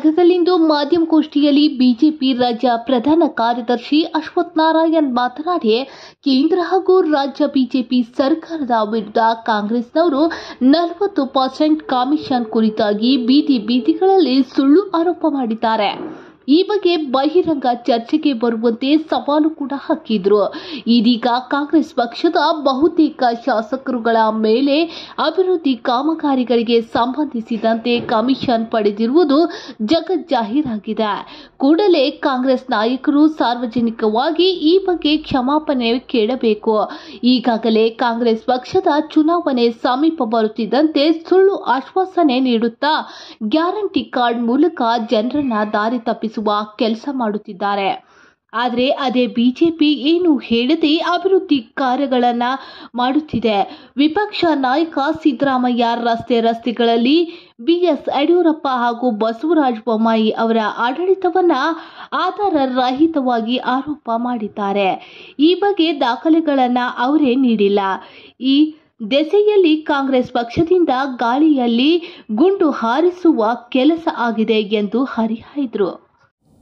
ನಗರದಲ್ಲಿಂದು ಮಾಧ್ಯಮಗೋಷ್ಠಿಯಲ್ಲಿ ಬಿಜೆಪಿ ರಾಜ್ಯ ಪ್ರಧಾನ ಕಾರ್ಯದರ್ಶಿ ಅಶ್ವಥ್ ನಾರಾಯಣ್ ಮಾತನಾಡಿ ಕೇಂದ್ರ ಹಾಗೂ ರಾಜ್ಯ ಬಿಜೆಪಿ ಸರ್ಕಾರದ ವಿರುದ್ಧ ಕಾಂಗ್ರೆಸ್ನವರು ನಲವತ್ತು ಪರ್ಸೆಂಟ್ ಕಮಿಷನ್ ಕುರಿತಾಗಿ ಬೀದಿ ಬೀದಿಗಳಲ್ಲಿ ಸುಳ್ಳು ಆರೋಪ ಮಾಡಿದ್ದಾರೆ ಈ ಬಗ್ಗೆ ಬಹಿರಂಗ ಚರ್ಚೆಗೆ ಬರುವಂತೆ ಸವಾಲು ಕೂಡ ಹಾಕಿದ್ರು ಇದೀಗ ಕಾಂಗ್ರೆಸ್ ಪಕ್ಷದ ಬಹುತೇಕ ಶಾಸಕರುಗಳ ಮೇಲೆ ಅಭಿವೃದ್ಧಿ ಕಾಮಗಾರಿಗಳಿಗೆ ಸಂಬಂಧಿಸಿದಂತೆ ಕಮಿಷನ್ ಪಡೆದಿರುವುದು ಜಗಜ್ಜಾಹೀರಾಗಿದೆ ಕೂಡಲೇ ಕಾಂಗ್ರೆಸ್ ನಾಯಕರು ಸಾರ್ವಜನಿಕವಾಗಿ ಈ ಬಗ್ಗೆ ಕ್ಷಮಾಪಣೆ ಕೇಳಬೇಕು ಈಗಾಗಲೇ ಕಾಂಗ್ರೆಸ್ ಪಕ್ಷದ ಚುನಾವಣೆ ಸಮೀಪ ಬರುತ್ತಿದ್ದಂತೆ ಸುಳ್ಳು ಆಶ್ವಾಸನೆ ನೀಡುತ್ತಾ ಗ್ಯಾರಂಟಿ ಕಾರ್ಡ್ ಮೂಲಕ ಜನರನ್ನ ದಾರಿ ತಪ್ಪಿಸುವ ರೂಪಿಸುವ ಕೆಲಸ ಮಾಡುತ್ತಿದ್ದಾರೆ ಆದರೆ ಅದೇ ಬಿಜೆಪಿ ಏನು ಹೇಳದೆ ಅಭಿವೃದ್ಧಿ ಕಾರ್ಯಗಳನ್ನು ಮಾಡುತ್ತಿದೆ ವಿಪಕ್ಷ ನಾಯಕ ಸಿದ್ದರಾಮಯ್ಯ ರಸ್ತೆ ರಸ್ತೆಗಳಲ್ಲಿ ಬಿಎಸ್ ಯಡಿಯೂರಪ್ಪ ಹಾಗೂ ಬಸವರಾಜ ಬೊಮ್ಮಾಯಿ ಅವರ ಆಡಳಿತವನ್ನು ಆಧಾರರಹಿತವಾಗಿ ಆರೋಪ ಮಾಡಿದ್ದಾರೆ ಈ ಬಗ್ಗೆ ದಾಖಲೆಗಳನ್ನು ಅವರೇ ನೀಡಿಲ್ಲ ಈ ದೆಸೆಯಲ್ಲಿ ಕಾಂಗ್ರೆಸ್ ಪಕ್ಷದಿಂದ ಗಾಳಿಯಲ್ಲಿ ಗುಂಡು ಹಾರಿಸುವ ಕೆಲಸ ಆಗಿದೆ ಎಂದು ಹರಿಹಾಯ್ದರು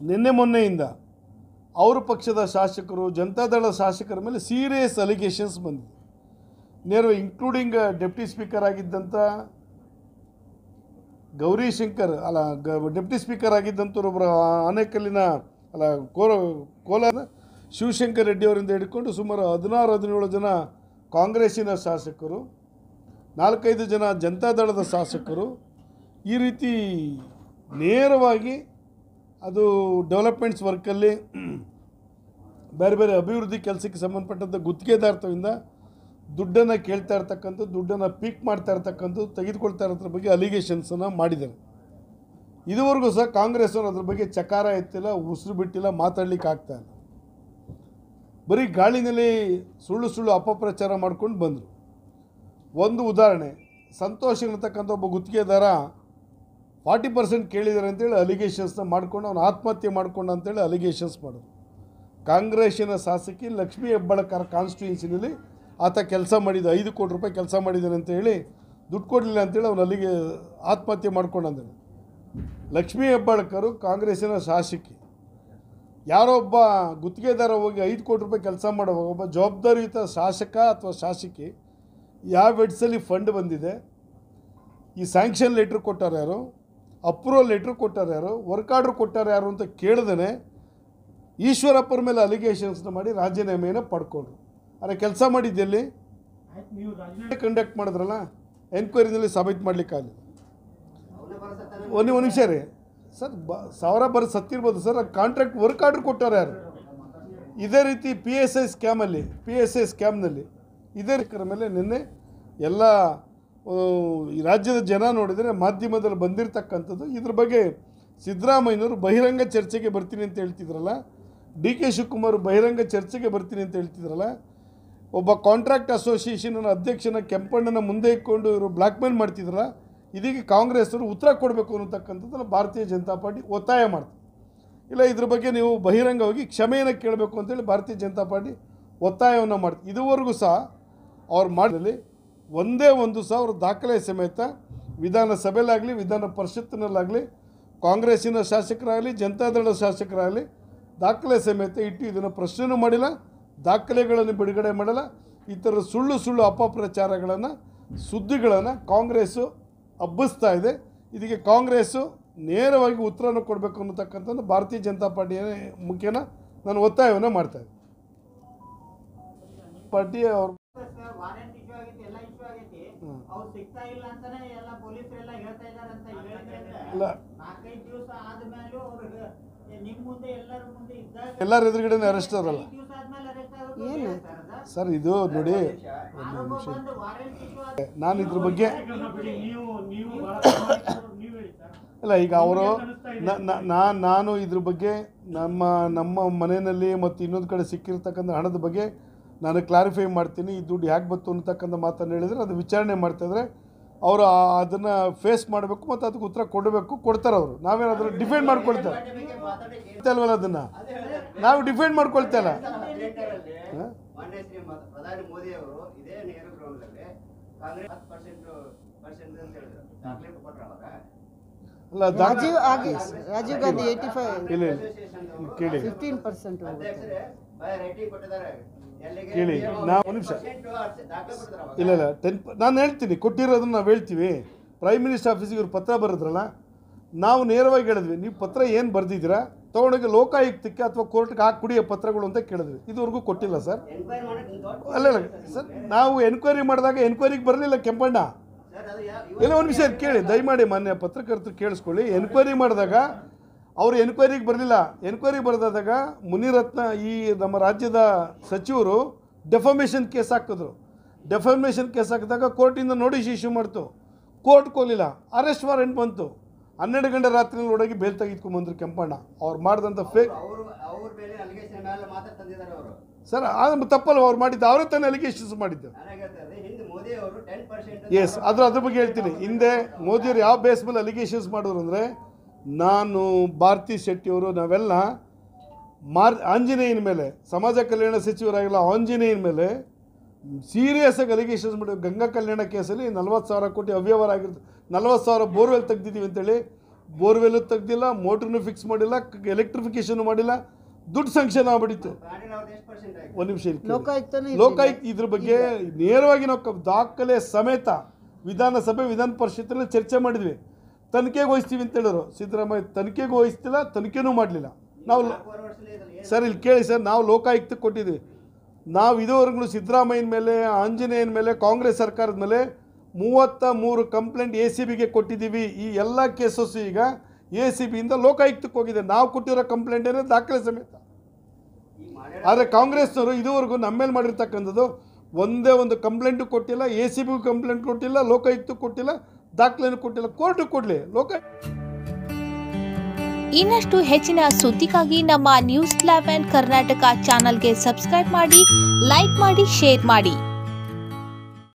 ನಿನ್ನೆ ಮೊನ್ನೆಯಿಂದ ಅವ್ರ ಪಕ್ಷದ ಶಾಸಕರು ಜನತಾದಳ ಶಾಸಕರ ಮೇಲೆ ಸೀರಿಯಸ್ ಅಲಿಗೇಷನ್ಸ್ ಬಂದಿದೆ ನೇರ ಇನ್ಕ್ಲೂಡಿಂಗ್ ಡೆಪ್ಟಿ ಸ್ಪೀಕರ್ ಆಗಿದ್ದಂಥ ಗೌರಿಶಂಕರ್ ಶಂಕರ್ ಅಲ್ಲ ಗ ಡೆಪ್ಟಿ ಸ್ಪೀಕರ್ ಆಗಿದ್ದಂಥವ್ರೊಬ್ಬರು ಒಬ್ಬರು ಆನೇಕಲ್ಲಿನ ಅಲ್ಲ ಕೋಲ ಕೋಲಾರ ಶಿವಶಂಕರ್ ರೆಡ್ಡಿ ಅವರಿಂದ ಹಿಡ್ಕೊಂಡು ಸುಮಾರು ಹದಿನಾರು ಹದಿನೇಳು ಜನ ಕಾಂಗ್ರೆಸ್ಸಿನ ಶಾಸಕರು ನಾಲ್ಕೈದು ಜನ ಜನತಾದಳದ ಶಾಸಕರು ಈ ರೀತಿ ನೇರವಾಗಿ ಅದು ಡೆವಲಪ್ಮೆಂಟ್ಸ್ ವರ್ಕಲ್ಲಿ ಬೇರೆ ಬೇರೆ ಅಭಿವೃದ್ಧಿ ಕೆಲಸಕ್ಕೆ ಸಂಬಂಧಪಟ್ಟಂಥ ಗುತ್ತಿಗೆದಾರ್ಥದಿಂದ ದುಡ್ಡನ್ನು ಕೇಳ್ತಾ ಇರ್ತಕ್ಕಂಥ ದುಡ್ಡನ್ನು ಪಿಕ್ ಮಾಡ್ತಾ ಇರ್ತಕ್ಕಂಥದ್ದು ತೆಗೆದುಕೊಳ್ತಾ ಇರೋದ್ರ ಬಗ್ಗೆ ಅಲಿಗೇಷನ್ಸನ್ನು ಮಾಡಿದ್ದಾರೆ ಇದುವರೆಗೂ ಸಹ ಕಾಂಗ್ರೆಸ್ ಅವರು ಅದ್ರ ಬಗ್ಗೆ ಚಕಾರ ಎತ್ತಿಲ್ಲ ಉಸಿರು ಬಿಟ್ಟಿಲ್ಲ ಮಾತಾಡ್ಲಿಕ್ಕೆ ಆಗ್ತಾ ಇಲ್ಲ ಬರೀ ಗಾಳಿನಲ್ಲಿ ಸುಳ್ಳು ಸುಳ್ಳು ಅಪಪ್ರಚಾರ ಮಾಡ್ಕೊಂಡು ಬಂದರು ಒಂದು ಉದಾಹರಣೆ ಸಂತೋಷ ಇರತಕ್ಕಂಥ ಒಬ್ಬ ಗುತ್ತಿಗೆದಾರ ಫಾರ್ಟಿ ಪರ್ಸೆಂಟ್ ಕೇಳಿದ್ದಾರೆ ಅಂತೇಳಿ ಅಲಿಗೇಷನ್ಸ್ನ ಮಾಡ್ಕೊಂಡು ಅವ್ನು ಆತ್ಮಹತ್ಯೆ ಮಾಡ್ಕೊಂಡು ಅಂತೇಳಿ ಅಲಿಗೇಷನ್ಸ್ ಮಾಡೋದು ಕಾಂಗ್ರೆಸ್ಸಿನ ಶಾಸಕಿ ಲಕ್ಷ್ಮೀ ಹೆಬ್ಬಾಳ್ಕರ್ ಕಾನ್ಸ್ಟಿಟ್ಯೂನ್ಸಿನಲ್ಲಿ ಆತ ಕೆಲಸ ಮಾಡಿದ ಐದು ಕೋಟಿ ರೂಪಾಯಿ ಕೆಲಸ ಮಾಡಿದ್ದಾನೆ ಅಂತ ಹೇಳಿ ದುಡ್ಡು ಕೊಡಲಿಲ್ಲ ಅಂತೇಳಿ ಅವನು ಅಲ್ಲಿಗೆ ಆತ್ಮಹತ್ಯೆ ಮಾಡ್ಕೊಂಡಂದೇಳಿ ಲಕ್ಷ್ಮೀ ಹೆಬ್ಬಾಳ್ಕರು ಕಾಂಗ್ರೆಸ್ಸಿನ ಶಾಸಕಿ ಒಬ್ಬ ಗುತ್ತಿಗೆದಾರ ಹೋಗಿ ಐದು ಕೋಟಿ ರೂಪಾಯಿ ಕೆಲಸ ಮಾಡೋ ಒಬ್ಬ ಜವಾಬ್ದಾರಿಯುತ ಶಾಸಕ ಅಥವಾ ಶಾಸಕಿ ಯಾವ ವೆಡ್ಸಲ್ಲಿ ಫಂಡ್ ಬಂದಿದೆ ಈ ಸ್ಯಾಂಕ್ಷನ್ ಲೆಟ್ರ್ ಕೊಟ್ಟಾರ ಯಾರು ಅಪ್ರೂವಲ್ ಲೆಟ್ರ್ ಕೊಟ್ಟಾರೆ ಯಾರು ವರ್ಕ್ ಆರ್ಡ್ರ್ ಕೊಟ್ಟಾರೆ ಯಾರು ಅಂತ ಕೇಳ್ದೇ ಈಶ್ವರಪ್ಪರ ಮೇಲೆ ಅಲಿಗೇಷನ್ಸ್ನ ಮಾಡಿ ರಾಜೀನಾಮೆಯನ್ನು ಪಡ್ಕೊಂಡ್ರು ಅರೆ ಕೆಲಸ ಮಾಡಿದ್ದೆಲ್ಲಿ ಕಂಡಕ್ಟ್ ಮಾಡಿದ್ರಲ್ಲ ಎನ್ಕ್ವೈರಿನಲ್ಲಿ ಸಬ್ಮಿಟ್ ಮಾಡಲಿಕ್ಕಾಗಲಿಲ್ಲ ಒಂದು ಒಂದು ನಿಮಿಷ ರೀ ಸರ್ ಬ ಸಾವಿರ ಬರ ಸತ್ತಿರ್ಬೋದು ಸರ್ ಕಾಂಟ್ರಾಕ್ಟ್ ವರ್ಕ್ ಆರ್ಡ್ರ್ ಕೊಟ್ಟಾರೆ ಯಾರು ಇದೇ ರೀತಿ ಪಿ ಎಸ್ ಐ ಸ್ಕ್ಯಾಮಲ್ಲಿ ಪಿ ಎಸ್ ಐ ಸ್ಕ್ಯಾಮ್ನಲ್ಲಿ ಇದೇ ರೀತಿ ಮೇಲೆ ನಿನ್ನೆ ಎಲ್ಲ ಈ ರಾಜ್ಯದ ಜನ ನೋಡಿದರೆ ಮಾಧ್ಯಮದಲ್ಲಿ ಬಂದಿರತಕ್ಕಂಥದ್ದು ಇದ್ರ ಬಗ್ಗೆ ಸಿದ್ದರಾಮಯ್ಯನವರು ಬಹಿರಂಗ ಚರ್ಚೆಗೆ ಬರ್ತೀನಿ ಅಂತ ಹೇಳ್ತಿದ್ರಲ್ಲ ಡಿ ಕೆ ಶಿವಕುಮಾರ್ ಬಹಿರಂಗ ಚರ್ಚೆಗೆ ಬರ್ತೀನಿ ಅಂತ ಹೇಳ್ತಿದ್ರಲ್ಲ ಒಬ್ಬ ಕಾಂಟ್ರಾಕ್ಟ್ ಅಸೋಸಿಯೇಷನ್ ಅಧ್ಯಕ್ಷನ ಕೆಂಪಣ್ಣನ ಮುಂದೆ ಇಟ್ಕೊಂಡು ಇವರು ಬ್ಲ್ಯಾಕ್ ಮೇಲ್ ಮಾಡ್ತಿದ್ರಲ್ಲ ಇದೀಗ ಕಾಂಗ್ರೆಸ್ನವರು ಉತ್ತರ ಕೊಡಬೇಕು ಅನ್ನತಕ್ಕಂಥದ್ದನ್ನು ಭಾರತೀಯ ಜನತಾ ಪಾರ್ಟಿ ಒತ್ತಾಯ ಮಾಡ್ತೀವಿ ಇಲ್ಲ ಇದ್ರ ಬಗ್ಗೆ ನೀವು ಬಹಿರಂಗವಾಗಿ ಕ್ಷಮೆಯನ್ನು ಕೇಳಬೇಕು ಅಂತೇಳಿ ಭಾರತೀಯ ಜನತಾ ಪಾರ್ಟಿ ಒತ್ತಾಯವನ್ನು ಮಾಡ್ತೀವಿ ಇದುವರೆಗೂ ಸಹ ಅವ್ರು ಮಾಡಿದಲ್ಲಿ ಒಂದೇ ಒಂದು ಸಾವಿರ ದಾಖಲೆ ಸಮೇತ ವಿಧಾನಸಭೆಯಲ್ಲಾಗಲಿ ವಿಧಾನ ಪರಿಷತ್ತಿನಲ್ಲಾಗಲಿ ಕಾಂಗ್ರೆಸ್ಸಿನ ಶಾಸಕರಾಗಲಿ ಜನತಾದಳ ಶಾಸಕರಾಗಲಿ ದಾಖಲೆ ಸಮೇತ ಇಟ್ಟು ಇದನ್ನು ಪ್ರಶ್ನೆಯೂ ಮಾಡಿಲ್ಲ ದಾಖಲೆಗಳನ್ನು ಬಿಡುಗಡೆ ಮಾಡಲ್ಲ ಈ ಥರ ಸುಳ್ಳು ಸುಳ್ಳು ಅಪಪ್ರಚಾರಗಳನ್ನು ಸುದ್ದಿಗಳನ್ನು ಕಾಂಗ್ರೆಸ್ಸು ಹಬ್ಬಿಸ್ತಾ ಇದೆ ಇದಕ್ಕೆ ಕಾಂಗ್ರೆಸ್ಸು ನೇರವಾಗಿ ಉತ್ತರನ ಕೊಡಬೇಕು ಅನ್ನತಕ್ಕಂಥದ್ದು ಭಾರತೀಯ ಜನತಾ ಪಾರ್ಟಿಯ ಮುಖ್ಯನ ನಾನು ಒತ್ತಾಯವನ್ನು ಮಾಡ್ತಾಯಿದ್ದೆ ಪಾರ್ಟಿ ಅವರು ಎಲ್ಲಾರ ಎದುರುಗಡೆ ಅರೆಸ್ಟ್ ಅವರಲ್ಲ ಸರ್ ಇದು ನೋಡಿ ಒಂದು ನಾನು ಇದ್ರ ಬಗ್ಗೆ ಇಲ್ಲ ಈಗ ಅವರು ನಾನು ಇದ್ರ ಬಗ್ಗೆ ನಮ್ಮ ನಮ್ಮ ಮನೆಯಲ್ಲಿ ಮತ್ತು ಇನ್ನೊಂದು ಕಡೆ ಸಿಕ್ಕಿರ್ತಕ್ಕಂಥ ಹಣದ ಬಗ್ಗೆ ನಾನು ಕ್ಲಾರಿಫೈ ಮಾಡ್ತೀನಿ ಈ ದುಡ್ಡು ಯಾಕೆ ಬಂತು ಅಂತಕ್ಕಂಥ ಮಾತನ್ನು ಹೇಳಿದರೆ ಅದು ವಿಚಾರಣೆ ಮಾಡ್ತಾಯಿದ್ರೆ ಅವರು ಅದನ್ನು ಫೇಸ್ ಮಾಡಬೇಕು ಮತ್ತು ಅದಕ್ಕೆ ಉತ್ತರ ಕೊಡಬೇಕು ಕೊಡ್ತಾರೆ ಅವರು ನಾವೇನಾದರೂ ಡಿಫೆಂಡ್ ಮಾಡ್ಕೊಳ್ತಾರೆ ಅಲ್ವಲ್ಲ ಅದನ್ನು ನಾವು ಡಿಫೆಂಡ್ ಮಾಡ್ಕೊಳ್ತಲ್ಲ ಅಲ್ಲ ರಾಜೀವ್ ರಾಜೀವ್ ಗಾಂಧಿ ಏಯ್ಟಿ ಫೈವ್ ಇಲ್ಲ ಕೇಳಿ ಫಿಫ್ಟೀನ್ ಪರ್ಸೆಂಟ್ ಕೇಳಿ ನಾವು ಒಂದು ನಿಮಿಷ ಇಲ್ಲ ಇಲ್ಲ ಟೆನ್ ನಾನು ಹೇಳ್ತೀನಿ ಕೊಟ್ಟಿರೋದನ್ನು ನಾವು ಹೇಳ್ತೀವಿ ಪ್ರೈಮ್ ಮಿನಿಸ್ಟರ್ ಆಫೀಸಿಗೆ ಇವ್ರು ಪತ್ರ ಬರೆದ್ರಲ್ಲ ನಾವು ನೇರವಾಗಿ ಹೇಳಿದ್ವಿ ನೀವು ಪತ್ರ ಏನು ಬರೆದಿದ್ದೀರಾ ತೊಗೊಂಡೋಗಿ ಲೋಕಾಯುಕ್ತಕ್ಕೆ ಅಥವಾ ಕೋರ್ಟ್ಗೆ ಹಾಕಿ ಕುಡಿಯೋ ಪತ್ರಗಳು ಅಂತ ಕೇಳಿದ್ವಿ ಇದುವರೆಗೂ ಕೊಟ್ಟಿಲ್ಲ ಸರ್ ಅಲ್ಲ ಇಲ್ಲ ಸರ್ ನಾವು ಎನ್ಕ್ವೈರಿ ಮಾಡಿದಾಗ ಎನ್ಕ್ವೈರಿಗೆ ಬರಲಿಲ್ಲ ಕೆಂಪಣ್ಣ ಇಲ್ಲ ಒಂದು ವಿಷಯ ಕೇಳಿ ದಯಮಾಡಿ ಮಾನ್ಯ ಪತ್ರಕರ್ತರು ಕೇಳಿಸ್ಕೊಳ್ಳಿ ಎನ್ಕ್ವೈರಿ ಮಾಡಿದಾಗ ಅವರು ಎನ್ಕ್ವೈರಿಗೆ ಬರಲಿಲ್ಲ ಎನ್ಕ್ವೈರಿ ಬರೆದಾದಾಗ ಮುನಿರತ್ನ ಈ ನಮ್ಮ ರಾಜ್ಯದ ಸಚಿವರು ಡೆಫಮೇಷನ್ ಕೇಸ್ ಹಾಕಿದ್ರು ಡೆಫಮೇಷನ್ ಕೇಸ್ ಹಾಕಿದಾಗ ಕೋರ್ಟಿಂದ ನೋಟಿಸ್ ಇಶ್ಯೂ ಮಾಡ್ತು ಕೋರ್ಟ್ ಕೊಲಿಲ್ಲ ಅರೆಸ್ಟ್ ವಾರೆಂಟ್ ಬಂತು ಹನ್ನೆರಡು ಗಂಟೆ ರಾತ್ರಿ ಒಳಗೆ ಬೇಲ್ ತೆಗೆದುಕೊಂಡ್ಬಂದ್ರು ಕೆಂಪಣ್ಣ ಅವ್ರು ಮಾಡಿದಂಥ ಫೇಕ್ ಸರ್ ಅದು ತಪ್ಪಲ್ಲ ಅವ್ರು ಮಾಡಿದ್ದು ಅವರೇ ತಾನೇ ಅಲಿಗೇಷನ್ಸ್ ಮಾಡಿದ್ದು ಎಸ್ ಅದ್ರ ಅದ್ರ ಬಗ್ಗೆ ಹೇಳ್ತೀನಿ ಹಿಂದೆ ಮೋದಿಯವರು ಯಾವ ಬೇಸ್ ಮೇಲೆ ಅಲಿಗೇಷನ್ಸ್ ಮಾಡೋರು ಅಂದರೆ ನಾನು ಭಾರತಿ ಶೆಟ್ಟಿಯವರು ನಾವೆಲ್ಲ ಮಾರ್ ಆಂಜನೇಯನ ಮೇಲೆ ಸಮಾಜ ಕಲ್ಯಾಣ ಸಚಿವರಾಗಿಲ್ಲ ಆಂಜನೇಯನ ಮೇಲೆ ಸೀರಿಯಸ್ ಆಗಿ ಅಲಿಗೇಷನ್ಸ್ ಮಾಡಿ ಗಂಗಾ ಕಲ್ಯಾಣ ಕೇಸಲ್ಲಿ ನಲ್ವತ್ತು ಸಾವಿರ ಕೋಟಿ ಅವ್ಯವಹಾರ ಆಗಿರ್ತದೆ ನಲ್ವತ್ತು ಸಾವಿರ ಬೋರ್ವೆಲ್ ತೆಗ್ದಿದ್ದೀವಿ ಅಂತೇಳಿ ಬೋರ್ವೆಲ್ಲು ತೆಗ್ದಿಲ್ಲ ಮೋಟ್ರನ್ನು ಫಿಕ್ಸ್ ಮಾಡಿಲ್ಲ ಎಲೆಕ್ಟ್ರಿಫಿಕೇಶನ್ ಮಾಡಿಲ್ಲ ದುಡ್ಡು ಸಂಕ್ಷನ್ ಆಗ್ಬಿಡಿತ್ತು ಒಂದು ನಿಮಿಷ ಲೋಕಾಯುಕ್ತ ಇದ್ರ ಬಗ್ಗೆ ನೇರವಾಗಿ ನಾವು ದಾಖಲೆ ಸಮೇತ ವಿಧಾನಸಭೆ ವಿಧಾನ ಪರಿಷತ್ತಲ್ಲಿ ಚರ್ಚೆ ಮಾಡಿದ್ವಿ ತನಿಖೆಗೆ ವಹಿಸ್ತೀವಿ ಅಂತ ಹೇಳಿದ್ರು ಸಿದ್ದರಾಮಯ್ಯ ತನಿಖೆಗೆ ವಹಿಸ್ತಿಲ್ಲ ತನಿಖೆನೂ ಮಾಡಲಿಲ್ಲ ನಾವು ಸರ್ ಇಲ್ಲಿ ಕೇಳಿ ಸರ್ ನಾವು ಲೋಕಾಯುಕ್ತಕ್ಕೆ ಕೊಟ್ಟಿದ್ದೀವಿ ನಾವು ಇದುವರೆಗೂ ಸಿದ್ದರಾಮಯ್ಯನ ಮೇಲೆ ಆಂಜನೇಯನ ಮೇಲೆ ಕಾಂಗ್ರೆಸ್ ಸರ್ಕಾರದ ಮೇಲೆ ಮೂವತ್ತ ಮೂರು ಕಂಪ್ಲೇಂಟ್ ಎ ಸಿ ಬಿಗೆ ಕೊಟ್ಟಿದ್ದೀವಿ ಈ ಎಲ್ಲ ಕೇಸಸ್ ಈಗ ಎ ಸಿ ಬಿಯಿಂದ ಲೋಕಾಯುಕ್ತಕ್ಕೆ ಹೋಗಿದೆ ನಾವು ಕೊಟ್ಟಿರೋ ಕಂಪ್ಲೇಂಟ್ ಏನೇ ದಾಖಲೆ ಸಮೇತ ಆದರೆ ಕಾಂಗ್ರೆಸ್ನವರು ಇದುವರೆಗೂ ನಮ್ಮ ಮೇಲೆ ಮಾಡಿರ್ತಕ್ಕಂಥದ್ದು ಒಂದೇ ಒಂದು ಕಂಪ್ಲೇಂಟು ಕೊಟ್ಟಿಲ್ಲ ಎ ಸಿ ಬಿ ಕಂಪ್ಲೇಂಟ್ ಕೊಟ್ಟಿಲ್ಲ ಲೋಕಾಯುಕ್ತಕ್ಕೆ ಕೊಟ್ಟಿಲ್ಲ ದಾಖಲೆಯನ್ನು ಕೊಟ್ಟಿಲ್ಲ ಕೋರ್ಟ್ ಕೊಡಲಿ ಲೋಕ ಇನ್ನಷ್ಟು ಹೆಚ್ಚಿನ ಸುದ್ದಿಗಾಗಿ ನಮ್ಮ ನ್ಯೂಸ್ ಲೆವೆನ್ ಕರ್ನಾಟಕ ಚಾನಲ್ಗೆ ಸಬ್ಸ್ಕ್ರೈಬ್ ಮಾಡಿ ಲೈಕ್ ಮಾಡಿ ಶೇರ್ ಮಾಡಿ